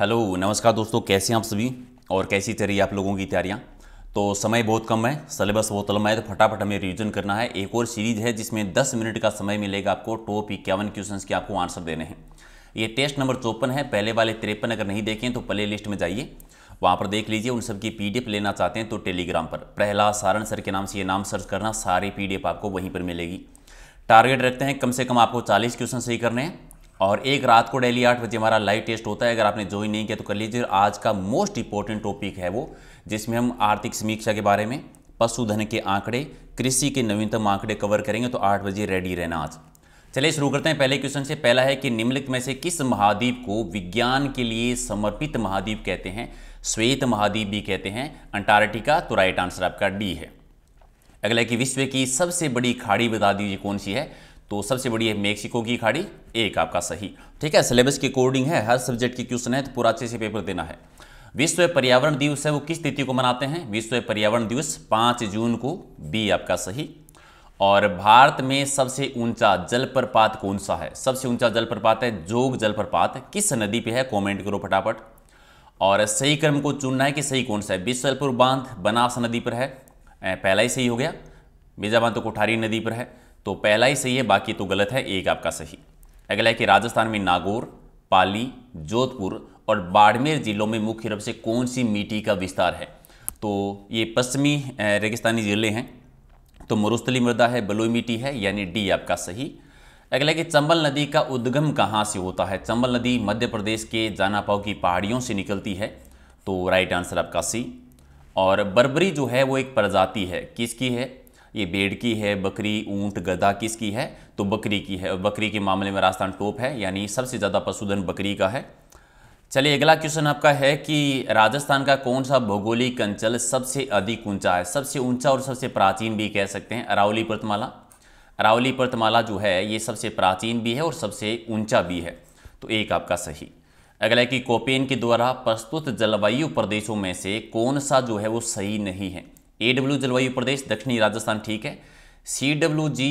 hello नमस्कार दोस्तों कैसे हैं आप सभी और कैसी चल रही है आप लोगों की तैयारियां तो समय बहुत कम है सिलेबस बहुत लंबा है तो फटाफट हमें रिविजन करना है एक और सीरीज है जिसमें 10 मिनट का समय मिलेगा आपको टॉप इक्यावन क्वेश्चन के आपको आंसर देने हैं ये टेस्ट नंबर चौपन है पहले वाले तिरपन अगर नहीं देखें तो प्ले लिस्ट में जाइए वहाँ पर देख लीजिए उन सब की पीडीएफ लेना चाहते हैं तो टेलीग्राम पर प्रहलाद सारण सर के नाम से ये नाम सर्च करना सारी पी आपको वहीं पर मिलेगी टारगेट रखते हैं कम से कम आपको 40 क्वेश्चन सही करने हैं और एक रात को डेली आठ बजे हमारा लाइव टेस्ट होता है अगर आपने ज्वाइन नहीं किया तो कर लीजिए आज का मोस्ट इंपॉर्टेंट टॉपिक है वो जिसमें हम आर्थिक समीक्षा के बारे में पशुधन के आंकड़े कृषि के नवीनतम आंकड़े कवर करेंगे तो आठ बजे रेडी रहना आज चलिए शुरू करते हैं पहले क्वेश्चन से पहला है कि निम्नलिखित में से किस महाद्वीप को विज्ञान के लिए समर्पित महाद्वीप कहते हैं श्वेत महाद्वीप भी कहते हैं अंटार्कटिका तो राइट आंसर आपका डी है अगला कि विश्व की सबसे बड़ी खाड़ी बता दीजिए कौन सी है तो सबसे बड़ी है मेक्सिको की खाड़ी एक आपका सही ठीक है सिलेबस के अकॉर्डिंग है हर सब्जेक्ट के क्वेश्चन है तो पूरा अच्छे से पेपर देना है विश्व पर्यावरण दिवस है वो किस तिथि को मनाते हैं विश्व पर्यावरण दिवस पाँच जून को बी आपका सही और भारत में सबसे ऊंचा जलप्रपात कौन सा है सबसे ऊंचा जलप्रपात है जोग जलप्रपात किस नदी पे है कमेंट करो फटाफट और सही क्रम को चुनना है कि सही कौन सा है बिसलपुर बांध बनास नदी पर है पहला ही सही हो गया मिर्जा बांध तो कोठारी नदी पर है तो पहला ही सही है बाकी तो गलत है एक आपका सही अगला है कि राजस्थान में नागौर पाली जोधपुर और बाड़मेर जिलों में मुख्य रूप से कौन सी मिट्टी का विस्तार है तो ये पश्चिमी रेगिस्तानी ज़िले हैं तो मरुस्थली मृदा है बलुई मिट्टी है यानी डी आपका सही अगला कि चंबल नदी का उद्गम कहाँ से होता है चंबल नदी मध्य प्रदेश के जानापाव की पहाड़ियों से निकलती है तो राइट आंसर आपका सी और बर्बरी जो है वो एक प्रजाति है किसकी है ये बेड़ की है बकरी ऊंट गधा किसकी है तो बकरी की है बकरी के मामले में राजस्थान टॉप है यानी सबसे ज़्यादा पशुधन बकरी का है चलिए अगला क्वेश्चन आपका है कि राजस्थान का कौन सा भौगोलिक अंचल सबसे अधिक ऊंचा है सबसे ऊंचा और सबसे प्राचीन भी कह सकते हैं अरावली प्रतमाला अरावली प्रतमाला जो है ये सबसे प्राचीन भी है और सबसे ऊंचा भी है तो एक आपका सही अगला है कि कोपेन के द्वारा प्रस्तुत जलवायु प्रदेशों में से कौन सा जो है वो सही नहीं है ए डब्ल्यू जलवायु प्रदेश दक्षिणी राजस्थान ठीक है सी डब्ल्यू जी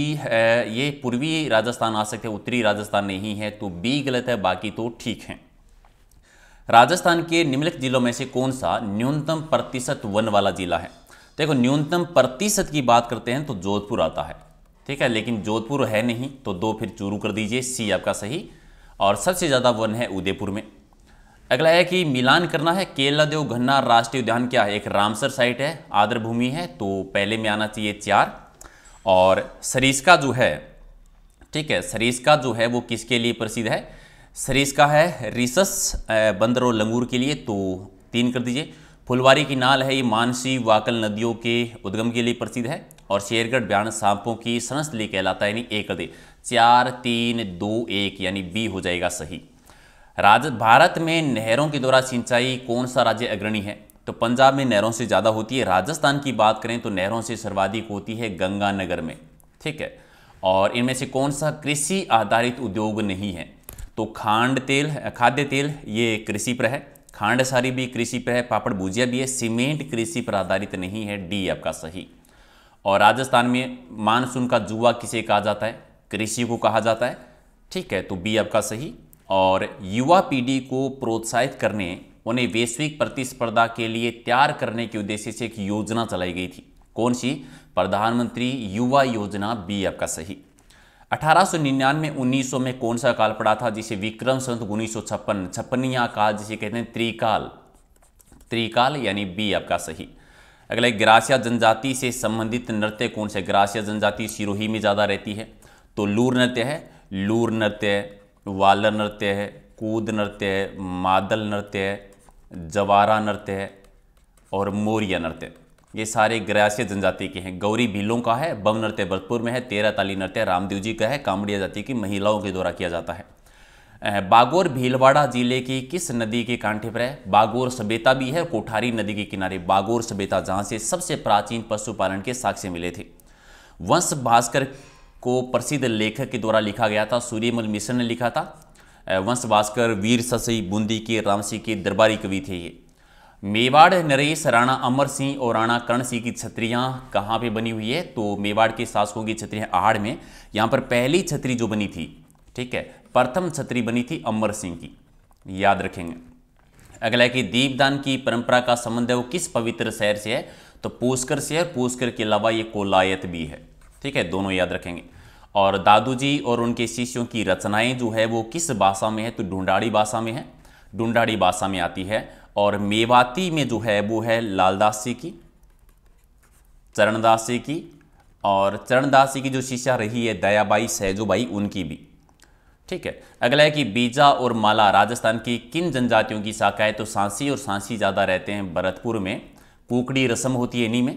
ये पूर्वी राजस्थान आ सकते हैं उत्तरी राजस्थान नहीं है तो बी गलत है बाकी तो ठीक है राजस्थान के निम्नलिखित जिलों में से कौन सा न्यूनतम प्रतिशत वन वाला जिला है देखो न्यूनतम प्रतिशत की बात करते हैं तो जोधपुर आता है ठीक है लेकिन जोधपुर है नहीं तो दो फिर चूरू कर दीजिए सी आपका सही और सबसे ज़्यादा वन है उदयपुर में अगला है कि मिलान करना है केला देव घन्ना राष्ट्रीय उद्यान क्या है एक रामसर साइट है आदर भूमि है तो पहले में आना चाहिए चार और सरिस्का जो है ठीक है सरिस्का जो है वो किसके लिए प्रसिद्ध है सरिस्का है रिसस बंदर और लंगूर के लिए तो तीन कर दीजिए फुलवारी की नाल है ये मानसी वाकल नदियों के उद्गम के लिए प्रसिद्ध है और शेरगढ़ बयान सांपों की सनसली कहलाता है यानी एक कर दे चार तीन दो एक यानी बी हो जाएगा सही राज भारत में नहरों के द्वारा सिंचाई कौन सा राज्य अग्रणी है तो पंजाब में नहरों से ज़्यादा होती है राजस्थान की बात करें तो नहरों से सर्वाधिक होती है गंगानगर में ठीक है और इनमें से कौन सा कृषि आधारित उद्योग नहीं है तो खांड तेल खाद्य तेल ये कृषि पर है खांड सारी भी कृषि पर है पापड़ भुजिया भी है सीमेंट कृषि पर आधारित नहीं है डी आपका सही और राजस्थान में मानसून का जुआ किसे कहा जाता है कृषि को कहा जाता है ठीक है तो बी आपका सही और युवा पीढ़ी को प्रोत्साहित करने उन्हें वैश्विक प्रतिस्पर्धा के लिए तैयार करने के उद्देश्य से एक योजना चलाई गई थी कौन सी प्रधानमंत्री युवा योजना बी आपका सही 1899 1900 में कौन सा काल पड़ा था जिसे विक्रम संत उन्नीस सौ छप्पन छप्पनिया काल जिसे कहते हैं त्रिकाल त्रिकाल यानी बी आपका सही अगला ग्रासिया जनजाति से संबंधित नृत्य कौन से ग्रासिया जनजाति सिरोही में ज़्यादा रहती है तो लूर नृत्य है लूर नृत्य वाल नृत्य है कूद नृत्य है मादल नृत्य है जवारा नृत्य है और मोरिया नृत्य ये सारे ग्रासीय जनजाति के हैं गौरी भीलों का है बम नृत्य भरतपुर में है तेरह ताली नृत्य रामदेव जी का है कामड़िया जाति की महिलाओं के द्वारा किया जाता है बागोर भीलवाड़ा जिले की किस नदी के कांठे पर है बागोर सभ्यता भी है कोठारी नदी के किनारे बागोर सभ्यता जहाँ से सबसे प्राचीन पशुपालन के साक्ष्य मिले थे वंश भास्कर को प्रसिद्ध लेखक के द्वारा लिखा गया था सूर्यमल मिश्र ने लिखा था वंश भास्कर वीर ससई बूंदी के रामसी के दरबारी कवि थे ये मेवाड़ नरेश राणा अमर सिंह और राणा कर्ण सिंह की छत्रियाँ कहाँ पे बनी हुई है तो मेवाड़ के शासकों की छत्रियाँ आहाड़ में यहाँ पर पहली छत्री जो बनी थी ठीक है प्रथम छत्री बनी थी अमर सिंह की याद रखेंगे अगला है कि दीपदान की परंपरा का संबंध है वो किस पवित्र शहर से है तो पोस्कर से है पोस्कर के अलावा ये कोलायत भी है ठीक है दोनों याद रखेंगे और दादू जी और उनके शिष्यों की रचनाएं जो है वो किस भाषा में है तो ढूंढाड़ी भाषा में है ढूंढाड़ी भाषा में आती है और मेवाती में जो है वो है लालदास जी की चरणदास जी की और चरणदास जी की जो शिष्या रही है दयाबाई सहजोबाई उनकी भी ठीक है अगला है कि बीजा और माला राजस्थान की किन जनजातियों की शाखा है तो सांसी और सांसी ज़्यादा रहते हैं भरतपुर में कुकड़ी रस्म होती है इन्हीं में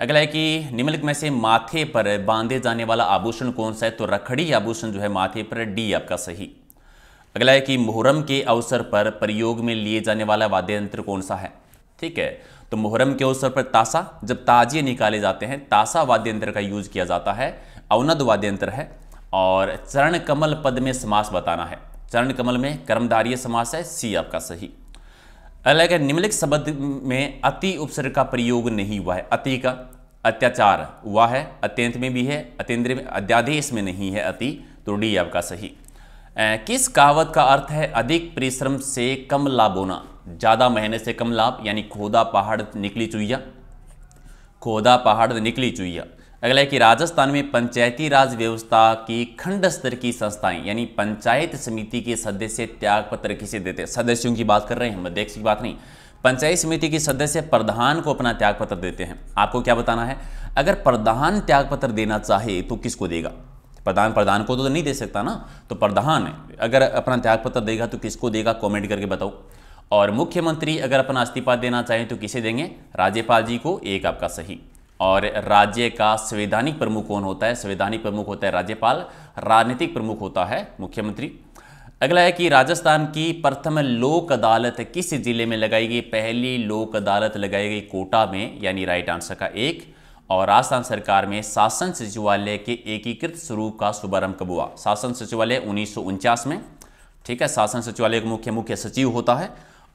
अगला है कि निम्नलिखित में से माथे पर बांधे जाने वाला आभूषण कौन सा है तो रखड़ी आभूषण जो है माथे पर डी आपका सही अगला है कि मुहर्रम के अवसर पर प्रयोग में लिए जाने वाला वाद्य यंत्र कौन सा है ठीक है तो मुहर्रम के अवसर पर तासा जब ताजिए निकाले जाते हैं तासा वाद्य यंत्र का यूज किया जाता है अवनद वाद्य यंत्र है और चरण कमल पद में समास बताना है चरण कमल में कर्मदारीय समास है सी आपका सही अलग है निम्नलिखित शब्द में अति उपसर्ग का प्रयोग नहीं हुआ है अति का अत्याचार हुआ है अत्यंत में भी है अत्यंद्र में अध्यादेश में नहीं है अति तो डी आपका सही किस कहावत का अर्थ है अधिक परिश्रम से कम लाभ होना ज़्यादा मेहनत से कम लाभ यानी खोदा पहाड़ निकली चुईया खोदा पहाड़ निकली चुईया अगला है कि राजस्थान में पंचायती राज व्यवस्था की खंड स्तर की संस्थाएं यानी पंचायत समिति के सदस्य त्याग पत्र किसे देते हैं सदस्यों की बात कर रहे हैं हम अध्यक्ष की बात नहीं पंचायत समिति के सदस्य प्रधान को अपना त्याग पत्र देते हैं आपको क्या बताना है अगर प्रधान त्याग पत्र देना चाहे तो किसको देगा प्रधान प्रधान को तो नहीं दे सकता ना तो प्रधान अगर अपना त्याग पत्र देगा तो किसको देगा कॉमेंट करके बताओ और मुख्यमंत्री अगर अपना इस्तीफा देना चाहें तो किसे देंगे राज्यपाल जी को एक आपका सही और राज्य का संवैधानिक प्रमुख कौन होता है संवैधानिक प्रमुख होता है राज्यपाल राजनीतिक प्रमुख होता है मुख्यमंत्री अगला है कि राजस्थान की प्रथम लोक अदालत किस जिले में लगाई गई पहली लोक अदालत लगाई गई कोटा में यानी राइट आंसर का एक और राजस्थान सरकार में शासन सचिवालय के एकीकृत स्वरूप का शुभारंभ कब हुआ शासन सचिवालय उन्नीस में ठीक है शासन सचिवालय का मुख्य मुख्य सचिव होता है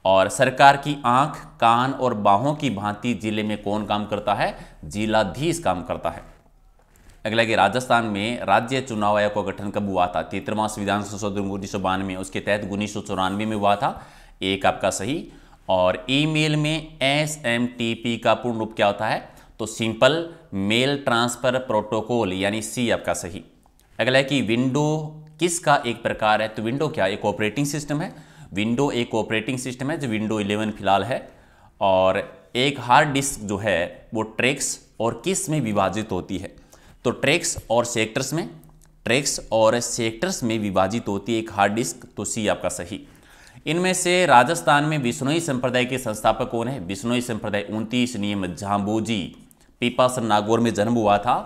और सरकार की आंख कान और बाहों की भांति जिले में कौन काम करता है जिलाधीश काम करता है अगला कि राजस्थान में राज्य चुनाव आयोग का गठन कब हुआ था मास विधान संशोधन उन्नीस सौ बानवे उसके तहत उन्नीस सौ चौरानवे में हुआ था एक आपका सही और ईमेल में एस एम टी पी का पूर्ण रूप क्या होता है तो सिंपल मेल ट्रांसफर प्रोटोकॉल यानी सी आपका सही अगला है कि विंडो किसका एक प्रकार है तो विंडो क्या एक ऑपरेटिंग सिस्टम है विंडो एक ऑपरेटिंग सिस्टम है जो विंडो 11 फिलहाल है और एक हार्ड डिस्क जो है वो ट्रैक्स और किस में विभाजित होती है तो ट्रैक्स और सेक्टर्स में ट्रैक्स और सेक्टर्स में विभाजित होती है एक हार्ड डिस्क तो सी आपका सही इनमें से राजस्थान में बिश्नोई संप्रदाय के संस्थापक कौन है बिश्नोई संप्रदाय उनतीस नियम झांबोजी पीपासन नागौर में जन्म हुआ था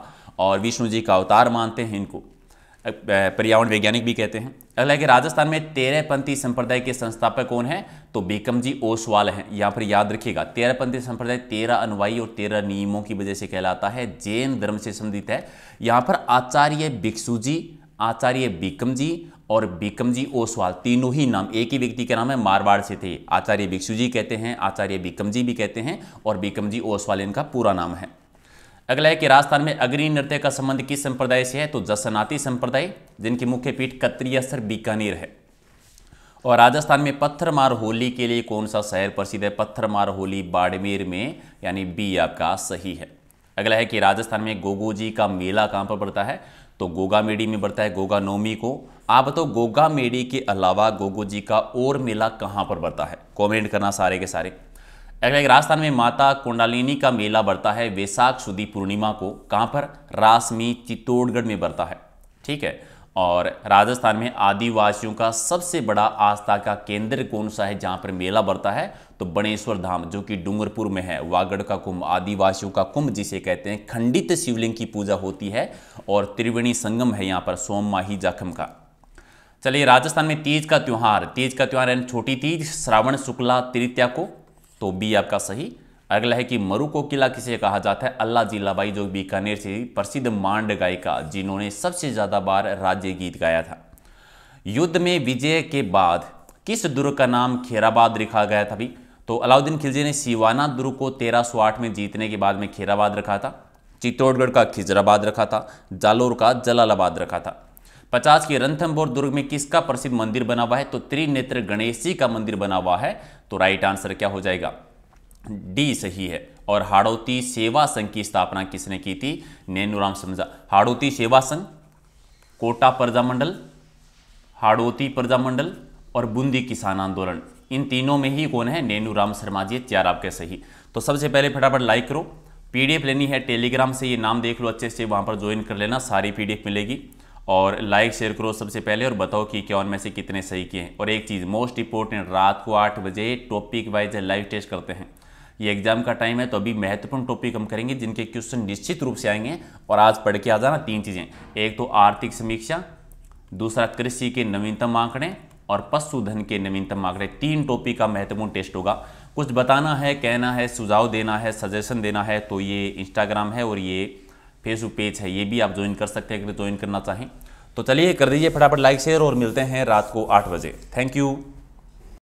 और विष्णु जी का अवतार मानते हैं इनको पर्यावरण वैज्ञानिक भी कहते हैं अगला है कि राजस्थान में तेरहपंथी संप्रदाय के संस्थापक कौन है तो बेकम जी ओसवाल हैं यहाँ पर याद रखिएगा तेरहपंथी संप्रदाय तेरह अनुवाई और तेरह नियमों की वजह से कहलाता है जैन धर्म से संबंधित है यहाँ पर आचार्य भिक्षु जी आचार्य बीकम जी और बीकम जी ओसवाल तीनों ही नाम एक ही व्यक्ति का नाम है मारवाड़ से थे आचार्य भिक्षु जी कहते हैं आचार्य बीकम जी भी कहते हैं और बीकम जी ओसवाल इनका पूरा नाम है अगला है कि राजस्थान में अग्रणी नृत्य का संबंध किस संप्रदाय से है तो जसनाती संप्रदाय जिनकी मुख्य पीठ कतरी बीकानेर है और राजस्थान में पत्थरमार होली के लिए कौन सा शहर प्रसिद्ध है पत्थरमार होली बाड़मेर में यानी बी आपका सही है अगला है कि राजस्थान में गोगोजी का मेला कहाँ पर पड़ता है तो गोगा मेडी में बढ़ता है गोगा नवमी को आप बताओ गोगा मेडी के अलावा गोगोजी का और मेला कहाँ पर बढ़ता है कमेंट करना सारे के सारे राजस्थान में माता कुंडालिनी का मेला बढ़ता है वैसाख सुदी पूर्णिमा को कहां पर रासमी चित्तौड़गढ़ में बढ़ता है ठीक है और राजस्थान में आदिवासियों का सबसे बड़ा आस्था का केंद्र कौन सा है जहां पर मेला बढ़ता है तो बनेश्वर धाम जो कि डूंगरपुर में है वागढ़ का कुंभ आदिवासियों का कुंभ जिसे कहते हैं खंडित शिवलिंग की पूजा होती है और त्रिवेणी संगम है यहां पर सोममाही जाखम का चलिए राजस्थान में तीज का त्यौहार तीज का त्यौहार छोटी तीज श्रावण शुक्ला तृतीया को तो बी आपका सही अगला है कि मरु को किला किसे कहा जाता है अल्लाह जी जीलाबाई जो बीकानेर से प्रसिद्ध मांड गायिका जिन्होंने सबसे ज़्यादा बार राज्य गीत गाया था युद्ध में विजय के बाद किस दुर्ग का नाम खेराबाद रखा गया था भी तो अलाउद्दीन खिलजी ने सीवाना दुर्ग को 1308 में जीतने के बाद में खेराबाद रखा था चित्तौड़गढ़ का खिजराबाद रखा था जालोर का जलालाबाद रखा था पचास के रणथम्भौर दुर्ग में किसका प्रसिद्ध मंदिर बना हुआ है तो त्रिनेत्र गणेश जी का मंदिर बना हुआ है तो राइट आंसर क्या हो जाएगा डी सही है और हाड़ौती सेवा संघ की स्थापना किसने की थी राम समझा हाड़ौती सेवा संघ कोटा प्रजामंडल हाड़ौती प्रजामंडल और बूंदी किसान आंदोलन इन तीनों में ही कौन है नेनू राम शर्मा जी चार आपके सही तो सबसे पहले फटाफट लाइक करो पीडीएफ लेनी है टेलीग्राम से ये नाम देख लो अच्छे से वहां पर ज्वाइन कर लेना सारी पीडीएफ मिलेगी और लाइक शेयर करो सबसे पहले और बताओ कि क्या उनमें से कितने सही किए हैं और एक चीज़ मोस्ट इंपॉर्टेंट रात को आठ बजे टॉपिक वाइज लाइव टेस्ट करते हैं ये एग्जाम का टाइम है तो अभी महत्वपूर्ण टॉपिक हम करेंगे जिनके क्वेश्चन निश्चित रूप से आएंगे और आज पढ़ के आ जाना तीन चीज़ें एक तो आर्थिक समीक्षा दूसरा कृषि के नवीनतम आंकड़े और पशुधन के नवीनतम आंकड़े तीन टॉपिक का महत्वपूर्ण टेस्ट होगा कुछ बताना है कहना है सुझाव देना है सजेशन देना है तो ये इंस्टाग्राम है और ये फेस टू पेज है ये भी आप ज्वाइन कर सकते हैं अगर ज्वाइन करना चाहें तो चलिए कर दीजिए फटाफट लाइक शेयर और मिलते हैं रात को आठ बजे थैंक यू